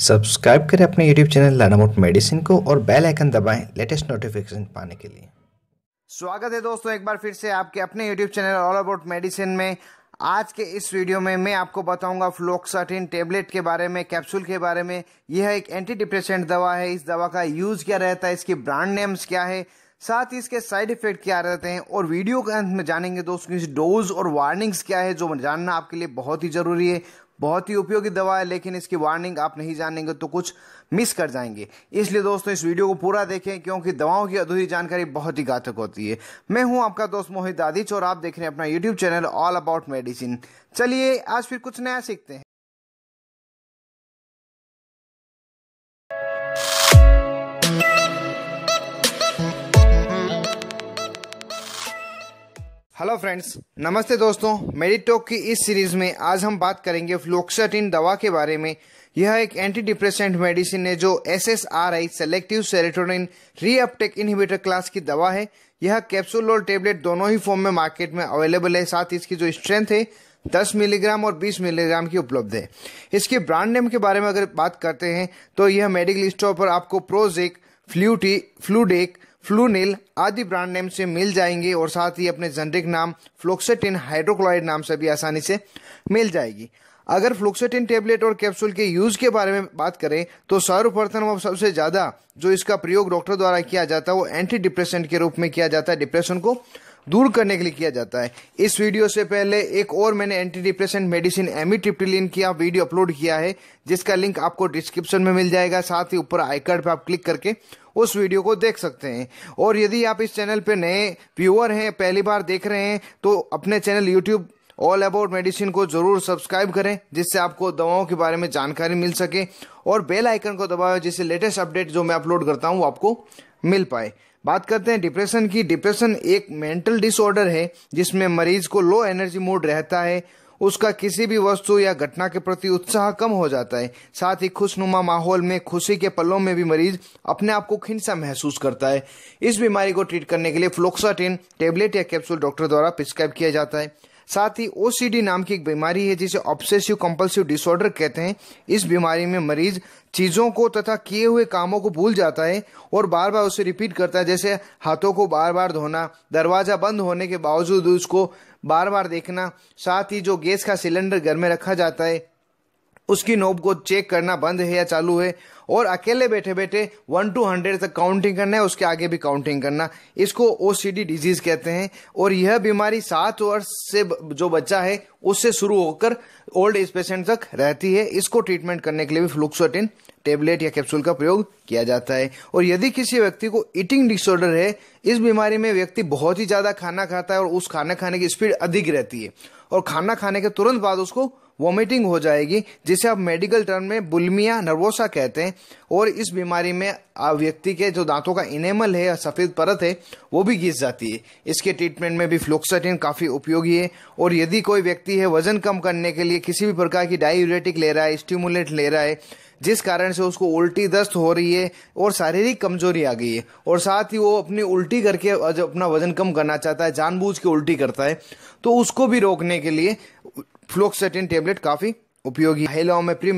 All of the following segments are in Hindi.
सब्सक्राइब करें अपने यूट्यूब चैनल लर्नामोट मेडिसिन को और बेल आइकन दबाएं लेटेस्ट नोटिफिकेशन पाने के लिए स्वागत है दोस्तों एक बार फिर से आपके अपने YouTube channel all about medicine में आज के इस वीडियो में मैं आपको बताऊंगा फ्लोक्साटिन टेबलेट के बारे में कैप्सूल के बारे में यह एक एंटी डिप्रेशेंट दवा है इस दवा का यूज़ क्या रहता है इसकी ब्रांड नेम्स क्या है साथ ही इसके साइड इफेक्ट क्या रहते हैं और वीडियो के अंत में जानेंगे दोस्तों इस डोज और वार्निंग्स क्या है जो जानना आपके लिए बहुत ही ज़रूरी है बहुत ही उपयोगी दवा है लेकिन इसकी वार्निंग आप नहीं जानेंगे तो कुछ मिस कर जाएंगे इसलिए दोस्तों इस वीडियो को पूरा देखें क्योंकि दवाओं की अधूरी जानकारी बहुत ही घातक होती है मैं हूं आपका दोस्त मोहित आदिच और आप देख रहे हैं अपना YouTube channel all about medicine चलिए आज फिर कुछ नया सीखते हैं हेलो फ्रेंड्स नमस्ते दोस्तों मेरी टॉक की इस सीरीज में आज हम बात करेंगे फ्लोक्सटिन दवा के बारे में यह एक एंटी डिप्रेसेंट मेडिसिन है जो S S R I selective serotonin reuptake inhibitor class की दवा है यह कैप्सूल और टेबलेट दोनों ही फॉर्म में मार्केट में अवेलेबल है साथ ही इसकी जो स्ट्रेंथ है 10 मिलीग्राम और 20 मिलीग्राम की उपलब्ध है इसके ब्रांड नेम के बारे में अगर बात करते हैं तो यह मेडिकल स्टोर पर आपको प्रोजेक फ्लूटी फ्लूडेक फ्लूनिल आदि ब्रांड नेम से मिल जाएंगे और साथ ही अपने जेनरिक नाम फ्लोक्सेटिन हाइड्रोक्लोराइड नाम से भी आसानी से मिल जाएगी अगर फ्लोक्सेटिन टेबलेट और कैप्सूल के यूज के बारे में बात करें तो सर्वप्रथम और सबसे ज्यादा जो इसका प्रयोग डॉक्टर द्वारा किया जाता है वो एंटी डिप्रेशन के रूप में किया जाता है डिप्रेशन को दूर करने के लिए किया जाता है इस वीडियो से पहले एक और मैंने anti depression medicine amitriptyline triptyline की आप वीडियो अपलोड किया है जिसका लिंक आपको डिस्क्रिप्शन में मिल जाएगा साथ ही ऊपर आई कार्ड पर आप क्लिक करके उस वीडियो को देख सकते हैं और यदि आप इस चैनल पर नए व्यूअर हैं पहली बार देख रहे हैं तो अपने channel YouTube all about medicine को जरूर सब्सक्राइब करें जिससे आपको दवाओं के बारे में जानकारी मिल सके और बेल आइकन को दबाएं जिससे लेटेस्ट अपडेट जो मैं अपलोड करता हूँ वो आपको मिल पाए बात करते हैं डिप्रेशन की डिप्रेशन एक मेंटल डिसऑर्डर है जिसमें मरीज को लो एनर्जी मूड रहता है उसका किसी भी वस्तु या घटना के प्रति उत्साह कम हो जाता है साथ ही खुशनुमा माहौल में खुशी के पलों में भी मरीज अपने आप को खिंसा महसूस करता है इस बीमारी को ट्रीट करने के लिए फ्लोक्साटिन टेबलेट या कैप्सूल डॉक्टर द्वारा प्रिस्क्राइब किया जाता है साथ ही ओसीडी नाम की एक बीमारी है जिसे ऑब्सेसिव कंपल्सिव डिसऑर्डर कहते हैं इस बीमारी में मरीज चीज़ों को तथा किए हुए कामों को भूल जाता है और बार बार उसे रिपीट करता है जैसे हाथों को बार बार धोना दरवाज़ा बंद होने के बावजूद उसको बार बार देखना साथ ही जो गैस का सिलेंडर घर में रखा जाता है उसकी नोब को चेक करना बंद है या चालू है और अकेले बैठे बैठे वन टू हंड्रेड तक काउंटिंग करना है उसके आगे भी काउंटिंग करना इसको ओ डिजीज कहते हैं और यह बीमारी सात वर्ष से जो बच्चा है उससे शुरू होकर ओल्ड एज पेशेंट तक रहती है इसको ट्रीटमेंट करने के लिए भी फ्लुक्सोटिन टेबलेट या कैप्सूल का प्रयोग किया जाता है और यदि किसी व्यक्ति को ईटिंग डिसऑर्डर है इस बीमारी में व्यक्ति बहुत ही ज़्यादा खाना खाता है और उस खाना खाने की स्पीड अधिक रहती है और खाना खाने के तुरंत बाद उसको वॉमिटिंग हो जाएगी जिसे आप मेडिकल टर्म में बुलमिया नर्वोसा कहते हैं और इस बीमारी में व्यक्ति के जो दांतों का इनेमल है या सफ़ेद परत है वो भी घिस जाती है इसके ट्रीटमेंट में भी फ्लोक्साटिन काफ़ी उपयोगी है और यदि कोई व्यक्ति है वजन कम करने के लिए किसी भी प्रकार की डायूरेटिक ले रहा है स्टिमुलेट ले रहा है जिस कारण से उसको उल्टी दस्त हो रही है और शारीरिक कमजोरी आ गई है और साथ ही वो अपनी उल्टी करके अपना वजन कम करना चाहता है जानबूझ के उल्टी करता है तो उसको भी रोकने के लिए फ्लोक्सेटिन टेबलेट काफ़ी उपयोगी महिलाओं में प्री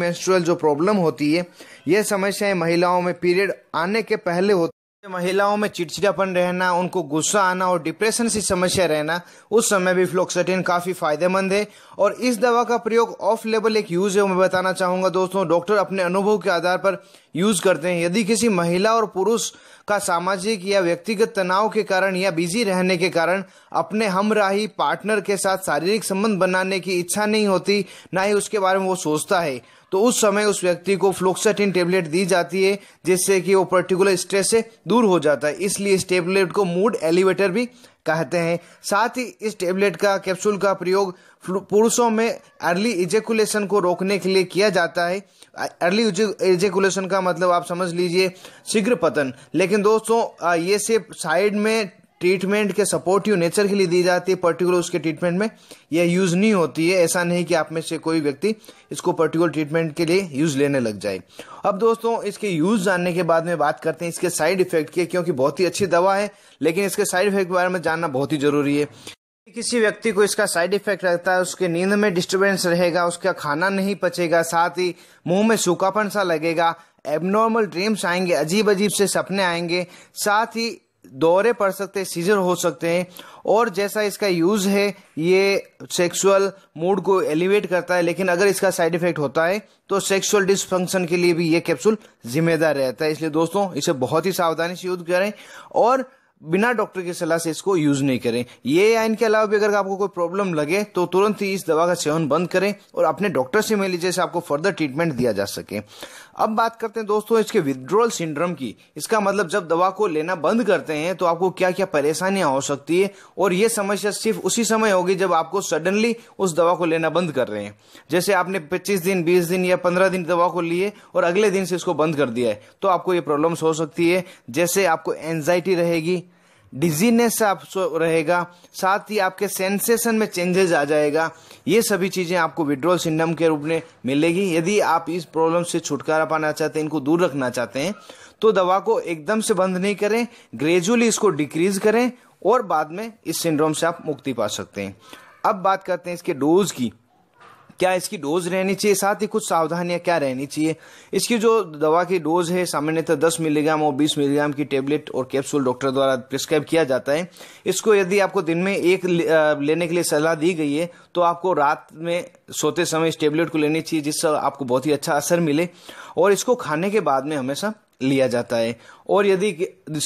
जो प्रॉब्लम होती है यह समस्याएं महिलाओं में पीरियड आने के पहले होती महिलाओं में चिड़चिड़ापन रहना उनको गुस्सा आना और डिप्रेशन से समस्या रहना उस समय भी फ्लोक्सटिन काफ़ी फायदेमंद है और इस दवा का प्रयोग ऑफ लेवल एक यूज़ है मैं बताना चाहूंगा दोस्तों डॉक्टर अपने अनुभव के आधार पर यूज़ करते हैं यदि किसी महिला और पुरुष का सामाजिक या व्यक्तिगत तनाव के कारण या बिजी रहने के कारण अपने हमराही पार्टनर के साथ शारीरिक संबंध बनाने की इच्छा नहीं होती ना ही उसके बारे में वो सोचता है तो उस समय उस व्यक्ति को फ्लोक्सटिन टेबलेट दी जाती है जिससे कि वो पर्टिकुलर स्ट्रेस से दूर दूर हो जाता है इसलिए इस टेबलेट को मूड एलिवेटर भी कहते हैं साथ ही इस टेबलेट का कैप्सूल का प्रयोग पुरुषों में अर्ली इजेकुलेशन को रोकने के लिए किया जाता है अर्ली इजेकुलेशन का मतलब आप समझ लीजिए शीघ्र पतन लेकिन दोस्तों ये सिर्फ साइड में ट्रीटमेंट के सपोर्टिव नेचर के लिए दी जाती है पर्टिकुलर उसके ट्रीटमेंट में यह यूज़ नहीं होती है ऐसा नहीं कि आप में से कोई व्यक्ति इसको पर्टिकुलर ट्रीटमेंट के लिए यूज़ लेने लग जाए अब दोस्तों इसके यूज़ जानने के बाद में बात करते हैं इसके साइड इफेक्ट के क्योंकि बहुत ही अच्छी दवा है लेकिन इसके साइड इफेक्ट के बारे में जानना बहुत ही ज़रूरी है किसी व्यक्ति को इसका साइड इफेक्ट रहता है उसके नींद में डिस्टरबेंस रहेगा उसका खाना नहीं पचेगा साथ ही मुंह में सूखापन सा लगेगा एबनॉर्मल ड्रीम्स आएंगे अजीब अजीब से सपने आएंगे साथ ही दौरे पड़ सकते हैं सीजर हो सकते हैं और जैसा इसका यूज़ है ये सेक्सुअल मूड को एलिवेट करता है लेकिन अगर इसका साइड इफेक्ट होता है तो सेक्सुअल डिसफंक्शन के लिए भी ये कैप्सूल जिम्मेदार रहता है इसलिए दोस्तों इसे बहुत ही सावधानी से यूज करें और बिना डॉक्टर की सलाह से इसको यूज नहीं करें ये या इनके अलावा भी अगर आपको कोई प्रॉब्लम लगे तो तुरंत ही इस दवा का सेवन बंद करें और अपने डॉक्टर से मिल लीजिए आपको फर्दर ट्रीटमेंट दिया जा सके अब बात करते हैं दोस्तों इसके विद्रोल सिंड्रम की इसका मतलब जब दवा को लेना बंद करते हैं तो आपको क्या क्या परेशानियां हो सकती है और ये समस्या सिर्फ उसी समय होगी जब आपको सडनली उस दवा को लेना बंद कर रहे हैं जैसे आपने पच्चीस दिन बीस दिन या पंद्रह दिन दवा को लिए और अगले दिन से इसको बंद कर दिया है तो आपको ये प्रॉब्लम हो सकती है जैसे आपको एंजाइटी रहेगी डिजीनेस आप रहेगा साथ ही आपके सेंसेशन में चेंजेस आ जाएगा ये सभी चीज़ें आपको विड्रोल सिंडम के रूप में मिलेगी यदि आप इस प्रॉब्लम से छुटकारा पाना चाहते हैं इनको दूर रखना चाहते हैं तो दवा को एकदम से बंद नहीं करें ग्रेजुअली इसको डिक्रीज करें और बाद में इस सिंड्रोम से आप मुक्ति पा सकते हैं अब बात करते हैं इसके डोज की क्या इसकी डोज रहनी चाहिए साथ ही कुछ सावधानियां क्या रहनी चाहिए इसकी जो दवा की डोज है सामान्यतः 10 मिलीग्राम और 20 मिलीग्राम की टेबलेट और कैप्सूल डॉक्टर द्वारा प्रिस्क्राइब किया जाता है इसको यदि आपको दिन में एक लेने के लिए सलाह दी गई है तो आपको रात में सोते समय इस टेबलेट को लेनी चाहिए जिससे आपको बहुत ही अच्छा असर मिले और इसको खाने के बाद में हमेशा लिया जाता है और यदि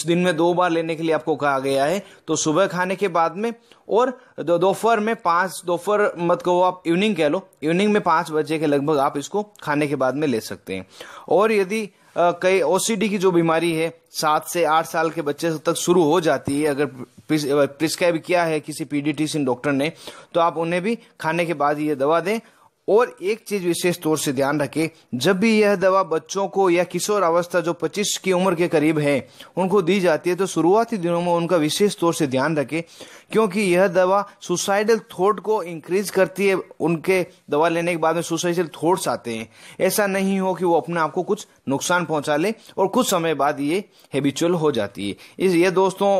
दिन में दो बार लेने के लिए आपको कहा गया है तो सुबह खाने के बाद में और दोपहर में पाँच दोपहर मत कहो आप इवनिंग कह लो इवनिंग में पाँच बजे के लगभग आप इसको खाने के बाद में ले सकते हैं और यदि कई ओसीडी की जो बीमारी है सात से आठ साल के बच्चे तक शुरू हो जाती है अगर प्रिस्क्राइब किया है किसी पीडीटी डॉक्टर ने तो आप उन्हें भी खाने के बाद ये दवा दें और एक चीज विशेष तौर से ध्यान रखें जब भी यह दवा बच्चों को या किशोर अवस्था जो 25 की उम्र के करीब है उनको दी जाती है तो शुरुआती दिनों में उनका विशेष तौर से ध्यान रखें क्योंकि यह दवा सुसाइडल थॉट को इंक्रीज करती है उनके दवा लेने के बाद में सुसाइडल थॉट्स आते हैं ऐसा नहीं हो कि वो अपने आप को कुछ नुकसान पहुंचा ले और कुछ समय बाद ये हैबिचुअल हो जाती है इस ये दोस्तों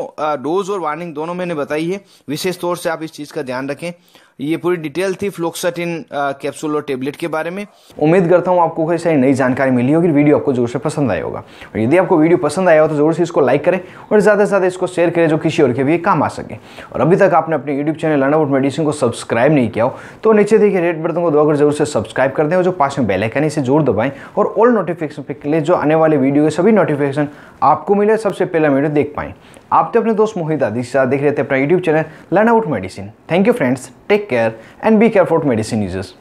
डोज और वार्निंग दोनों मैंने बताई है विशेष तौर से आप इस चीज़ का ध्यान रखें ये पूरी डिटेल थी फ्लोक्सटिन कैप्सूल और टेबलेट के बारे में उम्मीद करता हूँ आपको कोई सारी नई जानकारी मिली होगी वीडियो आपको जरूर से पसंद आया होगा और यदि आपको वीडियो पसंद आया हो तो जरूर से इसको लाइक करें और ज़्यादा से ज़्यादा इसको शेयर करें जो किसी और के भी काम आ सके और अभी तक आपने अपने YouTube channel learn about medicine को सब्सक्राइब नहीं किया हो तो नीचे देखिए रेड बटन को दबाकर जरूर से सब्सक्राइब कर दें और जो पास में बेलाइकन इसे जरूर दबाएं और ऑल नोटिफिकेशन पर क्लिक जो आने वाले वीडियो के सभी नोटिफिकेशन आपको मिले सबसे पहला वीडियो देख पाएँ आप तो अपने दोस्त मोहित आदि देख रहे थे अपना YouTube channel learn out medicine thank you friends take take care and be careful what medicine uses